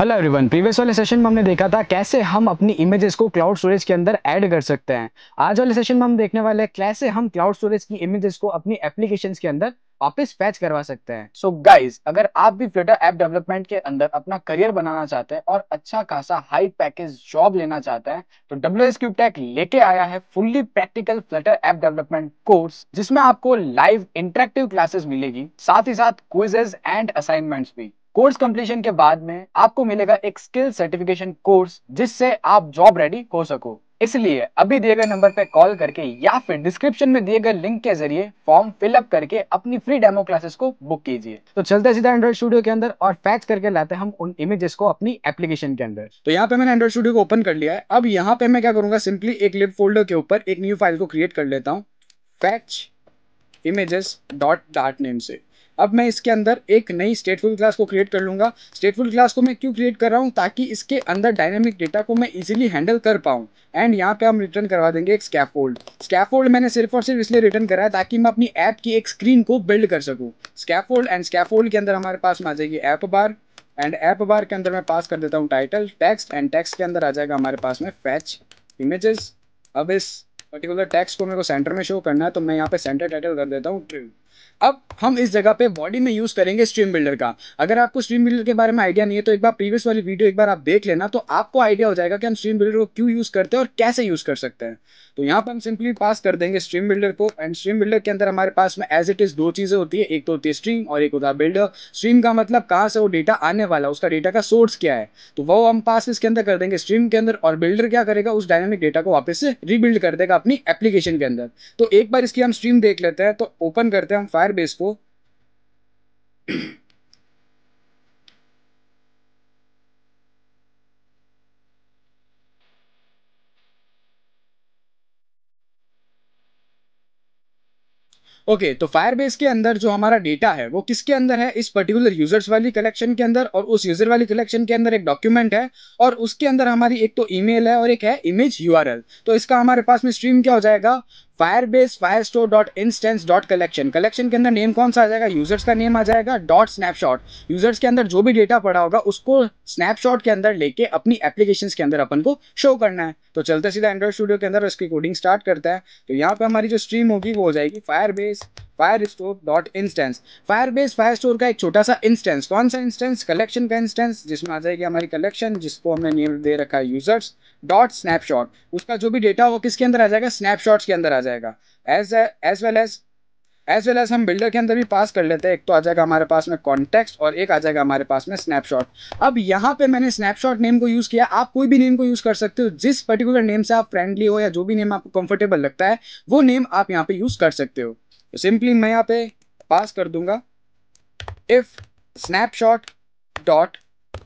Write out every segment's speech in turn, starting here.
hello everyone previous वाले session में हमने देखा था कैसे हम अपनी इमेजेस को क्लाउड स्टोरेज के अंदर ऐड कर सकते हैं आज वाले सेशन में हम देखने वाले हैं कैसे हम क्लाउड स्टोरेज की इमेजेस को अपनी एप्लीकेशंस के अंदर वापस पैच करवा सकते हैं सो so गाइज अगर आप भी फ्लिटर ऐप डेवलपमेंट के अंदर अपना करियर बनाना चाहते हैं और अच्छा खासा हाई पैकेज जॉब लेना चाहते हैं तो डब्ल्यू एस क्यूब टेक लेके आया है fully practical Flutter app development course जिसमें आपको लाइव इंटरेक्टिव क्लासेस मिलेगी साथ ही साथ क्विजेज एंड असाइनमेंट्स भी कोर्स कंप्लीशन के बाद में आपको मिलेगा एक स्किल सर्टिफिकेशन कोर्स जिससे आप जॉब रेडी हो सको इसलिए अभी दिए गए नंबर पर कॉल करके या फिर डिस्क्रिप्शन में दिए गए लिंक के जरिए फॉर्म फिलअप करके अपनी फ्री डेमो क्लासेस को बुक कीजिए तो चलते सीधा एंड्रॉइड स्टूडियो के अंदर और फैच करके लाते हैं हम उन इमेजेस को अपनी एप्लीकेशन के अंदर तो यहाँ पे मैंने एंड्रॉइड स्टूडियो को ओपन कर लिया है अब यहाँ पे मैं क्या करूंगा सिंपली एक लिप फोल्डर के ऊपर एक न्यू फाइल को क्रिएट कर लेता हूँ fetch images dot dart name से अब मैं इसके अंदर एक नई स्टेटफुल क्लास को क्रिएट कर लूँगा स्टेटफुल क्लास को मैं क्यों क्रिएट कर रहा हूँ ताकि इसके अंदर डायनेमिक डेटा को मैं इजीली हैंडल कर पाऊँ एंड यहाँ पे हम रिटर्न करवा देंगे एक स्कैफोल्ड स्कैफोल्ड मैंने सिर्फ और सिर्फ इसलिए रिटर्न कराया ताकि मैं अपनी ऐप की एक स्क्रीन को बिल्ड कर सकूँ स्कैफोल्ड एंड स्कैफोल्ड के अंदर हमारे पास में आ जाएगी app bar and app bar के अंदर मैं पास कर देता हूँ टाइटल टेक्स्ट एंड टेक्स्ट के अंदर आ जाएगा हमारे पास में फैच इमेजेस अब इस पर्टिकुलर टेक्स्ट को मेरे को सेंटर में शो करना है तो मैं यहाँ पे सेंटर टाइटल कर देता हूँ ट्रिम अब हम इस जगह पे बॉडी में यूज़ करेंगे स्ट्रीम बिल्डर का अगर आपको स्ट्रीम बिल्डर के बारे में आइडिया नहीं है तो एक बार प्रीवियस वाली वीडियो एक बार आप देख लेना तो आपको आइडिया हो जाएगा कि हम स्ट्रीम बिल्डर को क्यों यूज़ करते हैं और कैसे यूज़ कर सकते हैं तो यहाँ पर हम सिंपली पास कर देंगे स्ट्रीम बिल्डर को एंड स्ट्रीम बिल्डर के अंदर हमारे पास में एज इट इज दो चीज़ें होती है एक तो होती है स्ट्रीम और एक होता है बिल्डर स्ट्रीम का मतलब कहाँ से वो डेटा आने वाला उसका डेटा का सोर्स क्या है तो वो हम पास इसके अंदर कर देंगे स्ट्रीम के अंदर और बिल्डर क्या करेगा उस डायनेमिक डेटा को वापस से रीबिल्ड कर देगा अपनी एप्लीकेशन के अंदर तो एक बार इसकी हम स्ट्रीम देख लेते हैं तो ओपन करते हैं हम फायर को ओके okay, तो फायरबेस के अंदर जो हमारा डेटा है वो किसके अंदर है इस पर्टिकुलर यूजर्स वाली कलेक्शन के अंदर और उस यूजर वाली कलेक्शन के अंदर एक डॉक्यूमेंट है और उसके अंदर हमारी एक तो ईमेल है और एक है इमेज यूआरएल तो इसका हमारे पास में स्ट्रीम क्या हो जाएगा Firebase store dot instance dot collection collection के अंदर नेम कौन सा आ जाएगा यूजर्स का नेम आ जाएगा डॉट स्नैपशॉट यूजर्स के अंदर जो भी डेटा पड़ा होगा उसको स्नैपशॉट के अंदर लेके अपनी एप्लीकेशन के अंदर अपन को शो करना है तो चलते सीधा एंड्रॉइड स्टूडियो के अंदर उसकी कोडिंग स्टार्ट करता है तो यहाँ पे हमारी जो स्ट्रीम होगी वो हो जाएगी Firebase Firestore dot instance Firebase Firestore का एक छोटा सा इंस्टेंस कौन सा इंस्टेंस कलेक्शन का इंस्टेंस जिसमें आ जाएगी हमारी कलेक्शन जिसको हमने नेम दे रखा है यूजर्स डॉट स्नैपशॉट उसका जो भी डेटा हो किसके अंदर आ जाएगा स्नैपशॉट्स के अंदर आ जाएगा as as well as as well as हम बिल्डर के अंदर भी पास कर लेते हैं एक तो आ जाएगा हमारे पास में कॉन्टेक्स्ट और एक आ जाएगा हमारे पास में स्नैपशॉट अब यहाँ पे मैंने स्नैपशॉट नेम को यूज़ किया आप कोई भी नेम को यूज़ कर सकते हो जिस पर्टिकुलर नेम से आप फ्रेंडली हो या जो भी नेम आपको कंफर्टेबल लगता है वो नेम आप यहाँ पे यूज़ कर सकते हो तो सिंपली मैं यहाँ पे पास कर दूंगा if snapshot dot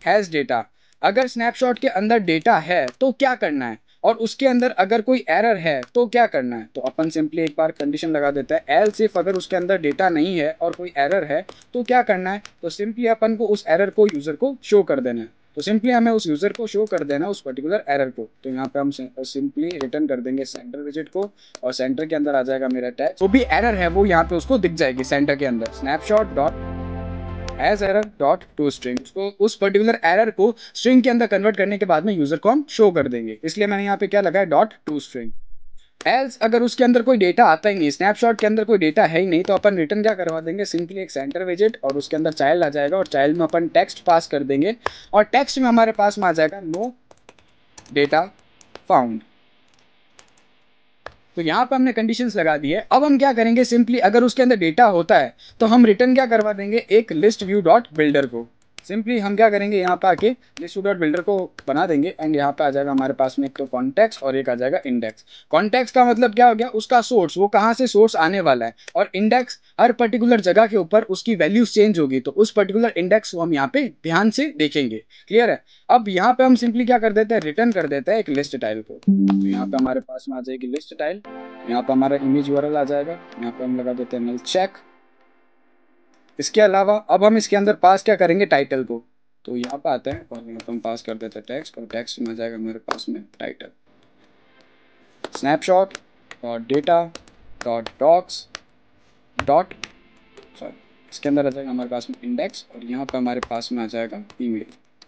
has data अगर स्नैपशॉट के अंदर डेटा है तो क्या करना है और उसके अंदर अगर कोई एरर है तो क्या करना है तो अपन सिंपली एक बार कंडीशन लगा देता है एल सिर्फ अगर उसके अंदर डेटा नहीं है और कोई एरर है तो क्या करना है तो सिंपली अपन को उस एरर को यूज़र को शो कर देना है तो सिंपली हमें उस यूज़र को शो कर देना उस पर्टिकुलर एरर को तो यहाँ पे हम सिंपली रिटर्न uh, कर देंगे सेंटर विजिट को और सेंटर के अंदर आ जाएगा मेरा टैग जो भी एरर है वो यहाँ पे उसको दिख जाएगी सेंटर के अंदर snapshot dot has error dot to string उसको उस पर्टिकुलर एरर को स्ट्रिंग के अंदर कन्वर्ट करने के बाद में यूजर को हम शो कर देंगे इसलिए मैंने यहाँ पे क्या लगाया डॉट टू स्ट्रिंग एल्स अगर उसके अंदर कोई डेटा आता ही नहीं स्नैपशॉट के अंदर कोई डेटा है ही नहीं तो अपन रिटर्न क्या करवा देंगे सिंपली एक सेंटर विजिट और उसके अंदर चाइल्ड आ जाएगा और चाइल्ड में अपन टेक्स्ट पास कर देंगे और टेक्स्ट में हमारे पास में आ जाएगा नो डेटा फाउंड तो यहाँ पर हमने कंडीशंस लगा दी है अब हम क्या करेंगे सिंपली अगर उसके अंदर डेटा होता है तो हम रिटर्न क्या करवा देंगे एक लिस्ट व्यू डॉट बिल्डर को सिंपली हम क्या करेंगे यहाँ पे आके डिस्ट्रू बिल्डर को बना देंगे एंड यहाँ पे आ जाएगा हमारे पास में एक तो कॉन्टेक्स और एक आ जाएगा इंडेक्स कॉन्टेक्स का मतलब क्या हो गया उसका सोर्स वो कहाँ से सोर्स आने वाला है और इंडेक्स हर पर्टिकुलर जगह के ऊपर उसकी वैल्यू चेंज होगी तो उस पर्टिकुलर इंडेक्स को हम यहाँ पे ध्यान से देखेंगे क्लियर है अब यहाँ पे हम सिंपली क्या कर देते हैं रिटर्न कर देते हैं एक लिस्ट टाइल को तो यहाँ पे हमारे पास में आ जाएगी लिस्ट टाइल यहाँ पे हमारा इमेज वर्ल आ जाएगा यहाँ पे हम लगा देते हैं चेक इसके अलावा अब हम इसके अंदर पास क्या करेंगे टाइटल को तो यहाँ पे आते हैं और मतलब हम पास कर देते हैं टेक्स्ट और टेक्स्ट में आ जाएगा मेरे पास में title snapshot dot data dot docs dot sorry इसके अंदर आ जाएगा हमारे पास में इंडेक्स और यहाँ पे हमारे पास में आ जाएगा ईमेल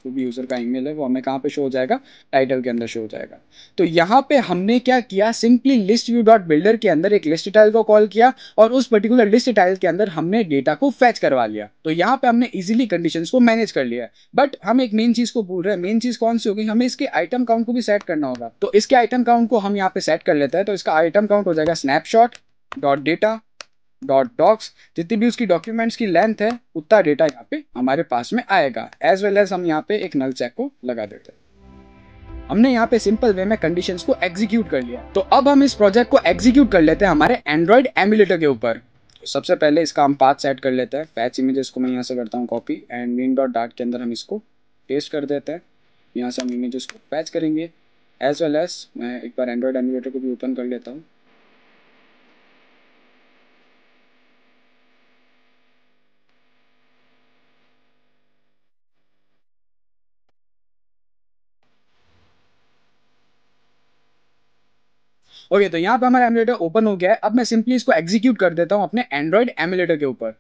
जो भी यूज़र का ईमेल है वो हमें कहाँ पे शो हो जाएगा टाइटल के अंदर शो हो जाएगा तो यहाँ पे हमने क्या किया simply list view dot builder के अंदर एक लिस्ट टाइल को कॉल किया और उस पर्टिकुलर लिस्ट टाइल के अंदर हमने डेटा को फैच करवा लिया तो यहाँ पे हमने इजिली कंडीशन को मैनेज कर लिया बट हम एक मेन चीज़ को भूल रहे हैं मेन चीज़ कौन सी होगी हमें इसके आइटम काउंट को भी सेट करना होगा तो इसके आइटम काउंट को हम यहाँ पे सेट कर लेते हैं तो इसका आइटम काउंट हो जाएगा snapshot dot data dot docs जितनी भी उसकी डॉक्यूमेंट्स की लेंथ है उतना डेटा यहाँ पे हमारे पास में आएगा एज वेल एज हम यहाँ पे एक नल चेक को लगा देते हैं हमने यहाँ पे सिंपल वे में कंडीशंस को एग्जीक्यूट कर लिया तो अब हम इस प्रोजेक्ट को एग्जीक्यूट कर लेते हैं हमारे एंड्रॉइड एमुलेटर के ऊपर तो सबसे पहले इसका हम पाथ सेट कर लेते हैं फैच इमेजेस को मैं यहाँ से करता हूँ copy and main dot dart के अंदर हम इसको पेस्ट कर देते हैं यहाँ से हम इमेजेस को पैच करेंगे एज वेल एज मैं एक बार एंड्रॉयड एमुलेटर को भी ओपन कर लेता हूँ ओके तो यहाँ पे हमारा एमुलेटर ओपन हो गया है अब मैं सिंपली इसको एग्जीक्यूट कर देता हूँ अपने एंड्रॉइड एमुलेटर के ऊपर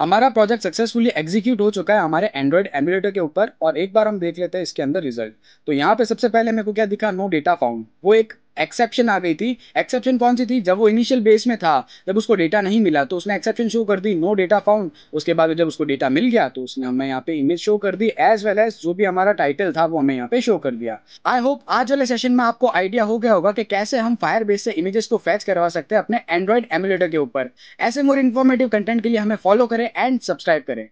हमारा प्रोजेक्ट सक्सेसफुली एग्जीक्यूट हो चुका है हमारे एंड्रॉयड एमुलेटर के ऊपर और एक बार हम देख लेते हैं इसके अंदर रिजल्ट तो यहाँ पे सबसे पहले मेरे को क्या दिखा नो डेटा फाउंड वो एक एक्सेप्शन आ गई थी एक्सेप्शन कौन सी थी जब वो इनिशियल बेस में था जब उसको डेटा नहीं मिला तो उसने एक्सेप्शन शो कर दी नो डेटा फाउंड उसके बाद जब उसको डेटा मिल गया तो उसने हमें यहाँ पे इमेज शो कर दी एज वेल एज जो भी हमारा टाइटल था वो हमें यहाँ पे शो कर दिया आई होप आज वाले सेशन में आपको आइडिया हो गया होगा कि कैसे हम फायर से इमेजेस को फैच करवा सकते हैं अपने एंड्रॉइड एमुलेटर के ऊपर ऐसे मोर इन्फॉर्मेटिव कंटेंट के लिए हमें फॉलो करें एंड सब्सक्राइब करें